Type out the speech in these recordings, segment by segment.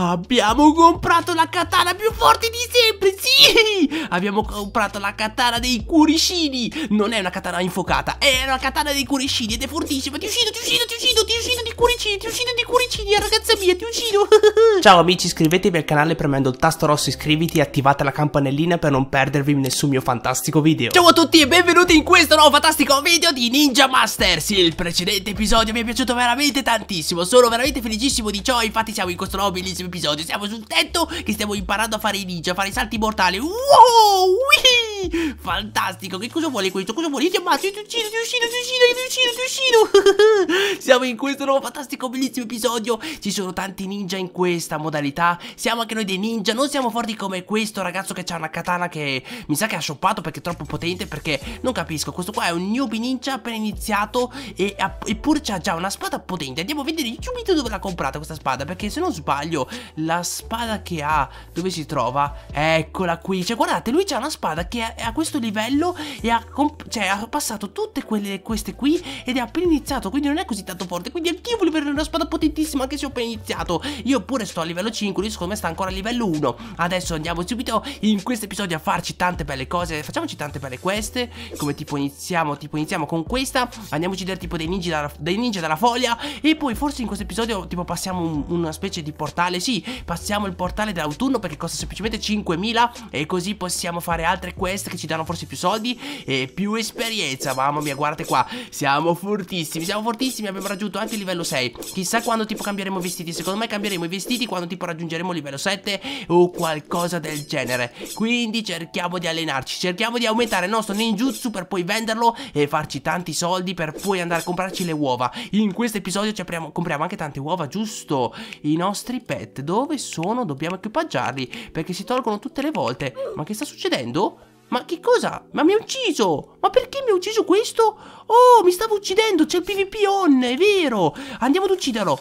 Abbiamo comprato la katana più forte di sempre, sì! Abbiamo comprato la katana dei curicini! Non è una katana infuocata, è una katana dei curicini ed è fortissima! Ti uccido, ti uccido, ti uccido, ti uccido di curicini, ti uccido di curicini, eh, ragazza mia, ti uccido! Ciao amici, iscrivetevi al canale premendo il tasto rosso iscriviti e attivate la campanellina per non perdervi nessun mio fantastico video. Ciao a tutti e benvenuti in questo nuovo fantastico video di Ninja Masters! Il precedente episodio mi è piaciuto veramente tantissimo, sono veramente felicissimo di ciò, infatti siamo in questo nuovo bellissimo episodio Siamo sul tetto che stiamo imparando a fare i ninja, a fare i salti mortali Wow, wii! fantastico Che cosa vuole questo? Cosa vuole? Io ti ammazzo, ti uccido, ti uccido, ti uccido, ti uccido, ti uccido Siamo in questo nuovo fantastico, bellissimo episodio Ci sono tanti ninja in questa modalità Siamo anche noi dei ninja, non siamo forti come questo ragazzo che ha una katana che mi sa che ha shoppato perché è troppo potente Perché non capisco, questo qua è un newbie ninja appena iniziato e, Eppure c'ha già una spada potente Andiamo a vedere subito dove l'ha comprata questa spada Perché se non sbaglio la spada che ha, dove si trova? Eccola qui, cioè guardate, lui ha una spada che è a questo livello e ha, cioè, ha passato tutte quelle, queste qui ed è appena iniziato, quindi non è così tanto forte, quindi anch'io voglio avere una spada potentissima anche se ho appena iniziato. Io pure sto a livello 5, lui secondo me sta ancora a livello 1. Adesso andiamo subito in questo episodio a farci tante belle cose, facciamoci tante belle queste, come tipo iniziamo, tipo iniziamo con questa, andiamoci a dare tipo dei ninja, dalla, dei ninja dalla foglia e poi forse in questo episodio tipo passiamo un, una specie di portale portale Sì, passiamo il portale dell'autunno perché costa semplicemente 5.000 E così possiamo fare altre quest che ci danno forse più soldi e più esperienza Mamma mia, guardate qua, siamo fortissimi, siamo fortissimi Abbiamo raggiunto anche il livello 6 Chissà quando tipo cambieremo i vestiti Secondo me cambieremo i vestiti quando tipo raggiungeremo il livello 7 O qualcosa del genere Quindi cerchiamo di allenarci Cerchiamo di aumentare il nostro ninjutsu per poi venderlo E farci tanti soldi per poi andare a comprarci le uova In questo episodio ci apriamo, compriamo anche tante uova, giusto? I nostri pet gadget. Dove sono? Dobbiamo equipaggiarli perché si tolgono tutte le volte. Ma che sta succedendo? Ma che cosa? Ma mi ha ucciso! Ma perché mi ha ucciso questo? Oh, mi stavo uccidendo! C'è il PvP on, è vero! Andiamo ad ucciderlo!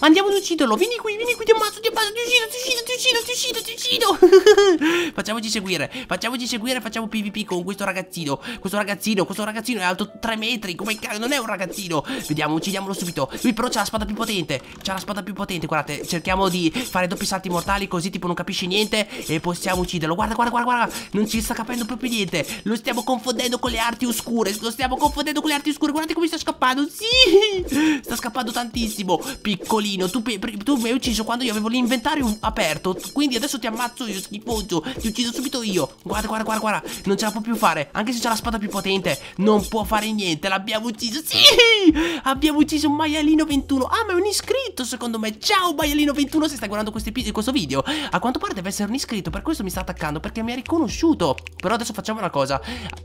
Andiamo ad ucciderlo. Vieni qui, vieni qui, ti ammazzo, ti ammazzo, ti uccido, ti uccido, ti uccido, ti uccido, ti uccido. facciamoci seguire, facciamoci seguire, facciamo PvP con questo ragazzino. Questo ragazzino, questo ragazzino è alto 3 metri, come cazzo, non è un ragazzino. Vediamo, uccidiamolo subito. Lui però c'ha la spada più potente, c'ha la spada più potente, guardate, cerchiamo di fare doppi salti mortali così tipo non capisce niente e possiamo ucciderlo. Guarda, guarda, guarda, guarda, non ci sta capendo proprio niente. Lo stiamo confondendo con le arti oscure, lo stiamo confondendo con le arti oscure. Guardate come sta scappando. Sì! Sta scappando tantissimo. Piccolo piccolino. Tu, tu, mi hai ucciso quando io avevo l'inventario aperto. Quindi adesso ti ammazzo io, schifoso. Ti uccido subito io. Guarda, guarda, guarda, guarda. Non ce la può più fare. Anche se c'è la spada più potente, non può fare niente. L'abbiamo ucciso. Sì! Abbiamo ucciso un maialino 21. Ah, ma è un iscritto, secondo me. Ciao, maialino 21. Se stai guardando questo video, a quanto pare deve essere un iscritto. Per questo mi sta attaccando. Perché mi ha riconosciuto. Però adesso facciamo una cosa.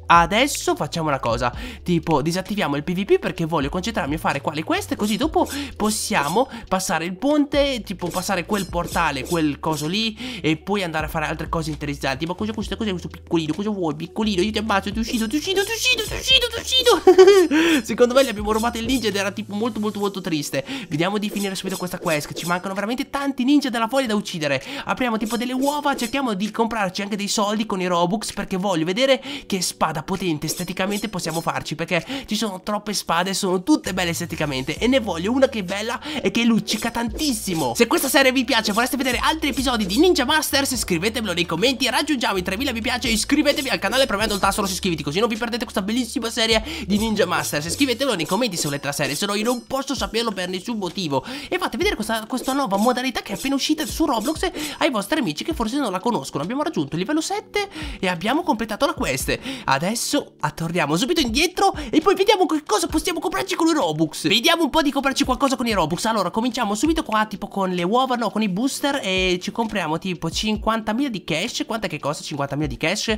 Adesso facciamo una cosa. Tipo, disattiviamo il PvP perché voglio concentrarmi a fare quale queste. Così dopo possiamo passare il ponte, tipo passare quel portale, quel coso lì e poi andare a fare altre cose interessanti. Ma cosa questo? Cos'è questo piccolino? Cosa vuoi, piccolino? Io ti ammazzo, ti uscito, ti uccido, ti uccido, ti uccido, ti uccido. Secondo me gli abbiamo rubato il ninja ed era tipo molto molto molto triste. Vediamo di finire subito questa quest, ci mancano veramente tanti ninja della foglia da uccidere. Apriamo tipo delle uova, cerchiamo di comprarci anche dei soldi con i Robux perché voglio vedere che spada potente esteticamente possiamo farci perché ci sono troppe spade, sono tutte belle esteticamente e ne voglio una che è bella e che e luccica tantissimo. Se questa serie vi piace e vorreste vedere altri episodi di Ninja Masters, scrivetemelo nei commenti. Raggiungiamo i 3000 mi piace iscrivetevi al canale premendo il tasto su iscriviti, così non vi perdete questa bellissima serie di Ninja Masters. Scrivetemelo nei commenti se volete la serie, se no io non posso saperlo per nessun motivo. E fate vedere questa, questa nuova modalità che è appena uscita su Roblox ai vostri amici che forse non la conoscono. Abbiamo raggiunto il livello 7 e abbiamo completato la quest. Adesso torniamo subito indietro e poi vediamo che cosa possiamo comprarci con i Robux. Vediamo un po' di comprarci qualcosa con i Robux. Allora, cominciamo subito qua tipo con le uova, no, con i booster e ci compriamo tipo 50.000 di cash. Quanto è che costa 50.000 di cash?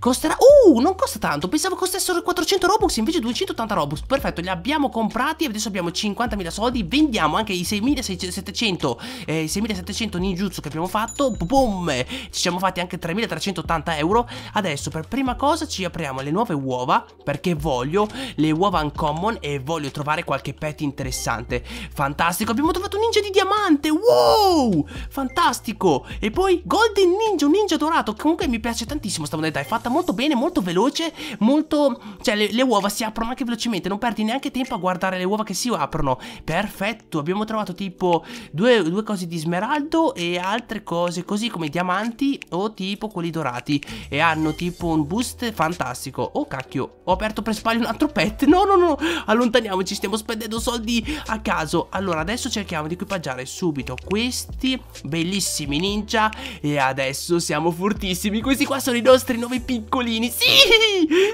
Costerà... Uh, non costa tanto, pensavo costassero 400 Robux, invece 280 Robux. Perfetto, li abbiamo comprati e adesso abbiamo 50.000 soldi. Vendiamo anche i 6.700, eh, 6.700 ninjutsu che abbiamo fatto. Boom! Ci siamo fatti anche 3.380 euro. Adesso per prima cosa ci apriamo le nuove uova perché voglio le uova uncommon e voglio trovare qualche pet interessante. Fantastico fantastico, abbiamo trovato un ninja di diamante, wow, fantastico. E poi Golden Ninja, un ninja dorato, comunque mi piace tantissimo questa modalità, è fatta molto bene, molto veloce, molto... Cioè le, le uova si aprono anche velocemente, non perdi neanche tempo a guardare le uova che si aprono. Perfetto, abbiamo trovato tipo due, due cose di smeraldo e altre cose così come diamanti o tipo quelli dorati. E hanno tipo un boost fantastico. Oh cacchio, ho aperto per sbaglio un altro pet. No, no, no, allontaniamoci, stiamo spendendo soldi a caso. Allora, adesso adesso cerchiamo di equipaggiare subito questi bellissimi ninja E adesso siamo furtissimi Questi qua sono i nostri nuovi piccolini Sì,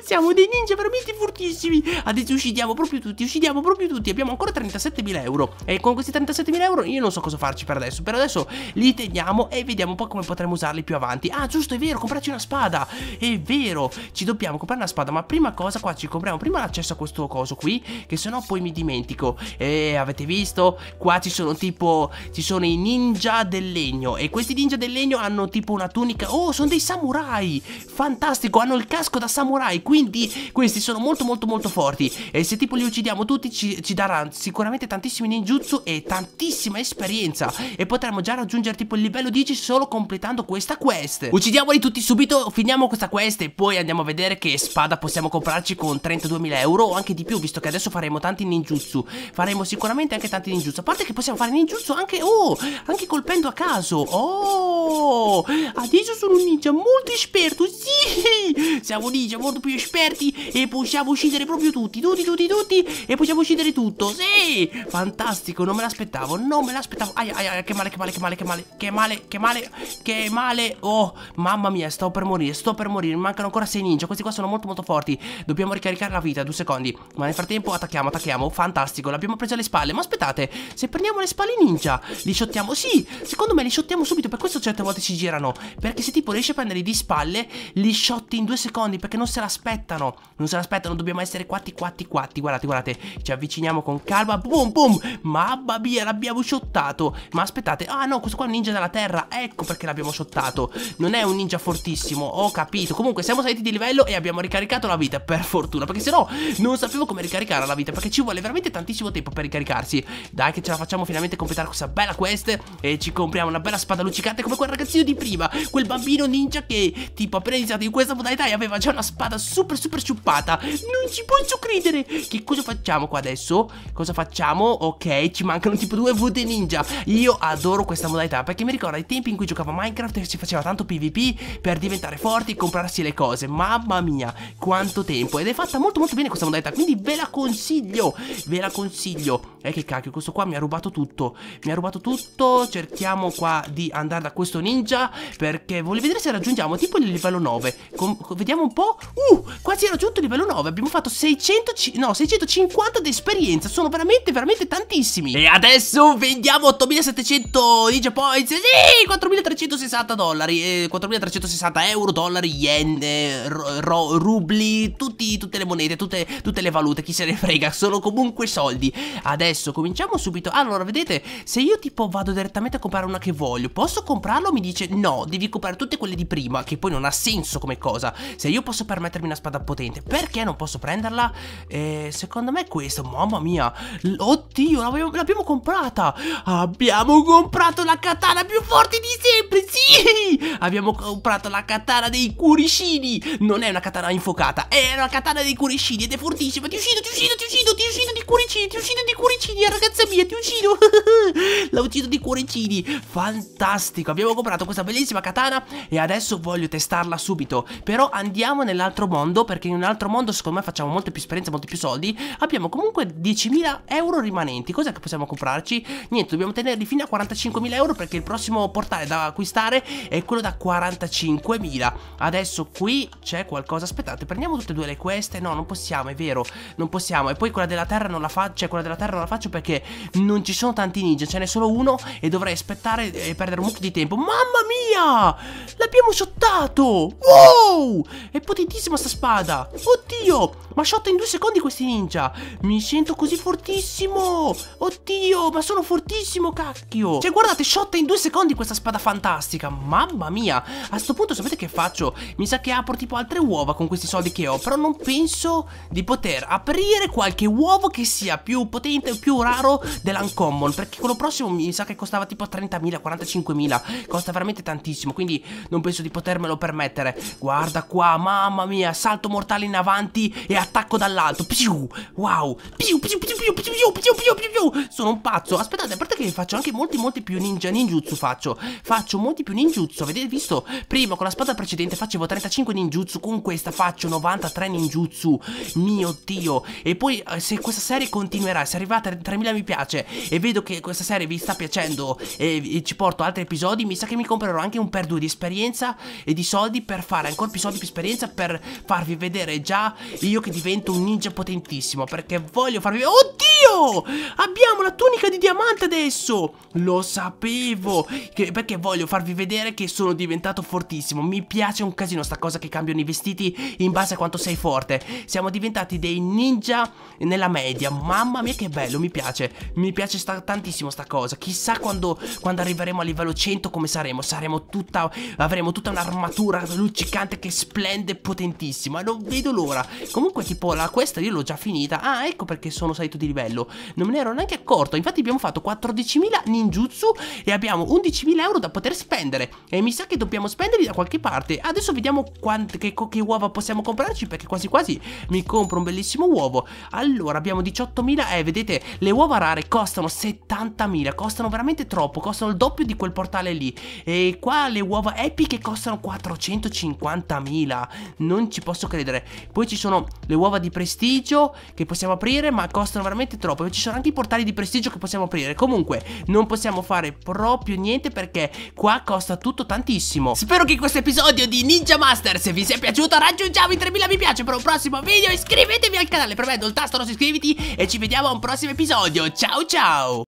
siamo dei ninja veramente furtissimi Adesso uccidiamo proprio tutti, uccidiamo proprio tutti Abbiamo ancora 37.000 euro E con questi 37.000 euro io non so cosa farci per adesso Per adesso li teniamo e vediamo un po' come potremo usarli più avanti Ah giusto, è vero, comprarci una spada È vero, ci dobbiamo comprare una spada Ma prima cosa qua ci compriamo prima l'accesso a questo coso qui Che sennò poi mi dimentico E eh, avete visto? Qua ci sono tipo, ci sono i ninja del legno e questi ninja del legno hanno tipo una tunica, oh sono dei samurai, fantastico, hanno il casco da samurai, quindi questi sono molto molto molto forti e se tipo li uccidiamo tutti ci, ci daranno sicuramente tantissimi ninjutsu e tantissima esperienza e potremmo già raggiungere tipo il livello 10 solo completando questa quest. Uccidiamoli tutti subito, finiamo questa quest e poi andiamo a vedere che spada possiamo comprarci con 32.000 euro o anche di più visto che adesso faremo tanti ninjutsu, faremo sicuramente anche tanti ninjutsu parte che possiamo fare ninjutsu anche, oh, anche colpendo a caso. Oh, adesso sono un ninja molto esperto, sì. Siamo ninja molto più esperti e possiamo uccidere proprio tutti, tutti, tutti, tutti. E possiamo uccidere tutto, sì. Fantastico, non me l'aspettavo, non me l'aspettavo. Aia, aia, che male, che male, che male, che male, che male, che male, che male. Oh, mamma mia, sto per morire, sto per morire. Mancano ancora sei ninja, questi qua sono molto, molto forti. Dobbiamo ricaricare la vita, due secondi. Ma nel frattempo attacchiamo, attacchiamo. Fantastico, l'abbiamo preso alle spalle. Ma aspettate, se prendiamo le spalle ninja, li shottiamo. Sì, secondo me li shottiamo subito. Per questo certe volte si girano. Perché se tipo riesci a prenderli di spalle, li shotti in due secondi. Perché non se l'aspettano. Non se l'aspettano. Dobbiamo essere quatti, quatti, quatti. Guardate, guardate. Ci avviciniamo con calma. Boom, boom. Mamma mia, l'abbiamo shottato. Ma aspettate. Ah no, questo qua è un ninja della terra. Ecco perché l'abbiamo shottato. Non è un ninja fortissimo. Ho capito. Comunque, siamo saliti di livello e abbiamo ricaricato la vita. Per fortuna. Perché se no, non sapevo come ricaricare la vita. Perché ci vuole veramente tantissimo tempo per ricaricarsi. Dai, che ce la facciamo finalmente completare questa bella quest E ci compriamo una bella spada luccicante come quel ragazzino di prima Quel bambino ninja che tipo appena iniziato in questa modalità e aveva già una spada super super sciuppata. Non ci posso credere Che cosa facciamo qua adesso? Cosa facciamo? Ok ci mancano tipo due VD ninja Io adoro questa modalità perché mi ricorda i tempi in cui giocavo a Minecraft E si faceva tanto PvP per diventare forti e comprarsi le cose Mamma mia quanto tempo Ed è fatta molto molto bene questa modalità quindi ve la consiglio Ve la consiglio Eh che cacchio questo qua qua mi ha rubato tutto Mi ha rubato tutto Cerchiamo qua di andare da questo ninja Perché voglio vedere se raggiungiamo tipo il livello 9 Com Vediamo un po' Uh, quasi raggiunto il livello 9 Abbiamo fatto 600, no, 650 di esperienza Sono veramente, veramente tantissimi E adesso vendiamo 8700 ninja points Sì, 4360 dollari eh, 4360 euro, dollari, yen eh, Rubli tutti, Tutte le monete, tutte, tutte le valute Chi se ne frega, sono comunque soldi Adesso cominciamo subito subito Allora vedete se io tipo vado direttamente a comprare una che voglio Posso comprarlo? Mi dice no devi comprare tutte quelle di prima Che poi non ha senso come cosa Se io posso permettermi una spada potente Perché non posso prenderla? Eh, secondo me è questo Mamma mia Oddio l'abbiamo comprata Abbiamo comprato la katana più forte di sempre Sì Abbiamo comprato la katana dei curicini Non è una katana infuocata È una katana dei curicini ed è fortissima Ti uccido ti uccido ti uccido ti uccido di curicini Ti uccido di curicini ragazza mia via, ti uccido. L'ho ucciso di cuorecini! Fantastico. Abbiamo comprato questa bellissima katana e adesso voglio testarla subito. Però andiamo nell'altro mondo perché in un altro mondo secondo me facciamo molte più esperienze, molti più soldi. Abbiamo comunque 10.000 euro rimanenti. Cos'è che possiamo comprarci? Niente, dobbiamo tenerli fino a 45.000 euro perché il prossimo portale da acquistare è quello da 45.000. Adesso qui c'è qualcosa. Aspettate, prendiamo tutte e due le queste. No, non possiamo, è vero. Non possiamo. E poi quella della terra non la faccio, cioè quella della terra non la faccio perché non ci sono tanti ninja, ce n'è solo uno e dovrei aspettare e perdere un po' di tempo. Mamma mia! L'abbiamo shottato! Wow! È potentissima sta spada! Oddio! Ma shotta in due secondi questi ninja! Mi sento così fortissimo! Oddio, ma sono fortissimo, cacchio! Cioè, guardate, shotta in due secondi questa spada fantastica! Mamma mia! A sto punto sapete che faccio? Mi sa che apro tipo altre uova con questi soldi che ho, però non penso di poter aprire qualche uovo che sia più potente o più raro dell'uncommon Perché quello prossimo mi sa che costava tipo 30.000, 45.000 Costa veramente tantissimo Quindi non penso di potermelo permettere Guarda qua, mamma mia Salto mortale in avanti e attacco dall'alto Piu, wow Piu, piu, piu, piu, piu, piu, piu, più, più, più. Sono un pazzo Aspettate, a parte che faccio anche molti, molti più ninja ninjutsu faccio Faccio molti più ninjutsu Avete visto? Prima con la spada precedente facevo 35 ninjutsu Con questa faccio 93 ninjutsu Mio Dio E poi eh, se questa serie continuerà Se arrivate a 3.000 mi piace piace e vedo che questa serie vi sta piacendo e, ci porto altri episodi, mi sa che mi comprerò anche un per due di esperienza e di soldi per fare ancora più soldi di esperienza per farvi vedere già io che divento un ninja potentissimo perché voglio farvi... vedere. Oddio! Oddio! Abbiamo la tunica di diamante adesso! Lo sapevo! Che, perché voglio farvi vedere che sono diventato fortissimo. Mi piace un casino sta cosa che cambiano i vestiti in base a quanto sei forte. Siamo diventati dei ninja nella media. Mamma mia che bello, mi piace. Mi piace sta, tantissimo sta cosa. Chissà quando, quando arriveremo a livello 100 come saremo. Saremo tutta... Avremo tutta un'armatura luccicante che splende potentissima. Non vedo l'ora. Comunque tipo la questa io l'ho già finita. Ah, ecco perché sono salito di livello bello Non me ne ero neanche accorto Infatti abbiamo fatto 14.000 ninjutsu E abbiamo 11.000 euro da poter spendere E mi sa che dobbiamo spenderli da qualche parte Adesso vediamo quante, che, che uova possiamo comprarci Perché quasi quasi mi compro un bellissimo uovo Allora abbiamo 18.000 Eh vedete le uova rare costano 70.000 Costano veramente troppo Costano il doppio di quel portale lì E qua le uova epiche costano 450.000 Non ci posso credere Poi ci sono le uova di prestigio Che possiamo aprire ma costano veramente troppo Ci sono anche i portali di prestigio che possiamo aprire Comunque non possiamo fare proprio niente perché qua costa tutto tantissimo Spero che questo episodio di Ninja Masters vi sia piaciuto Raggiungiamo i 3000 mi piace per un prossimo video Iscrivetevi al canale, premendo il tasto rosso iscriviti E ci vediamo a un prossimo episodio Ciao ciao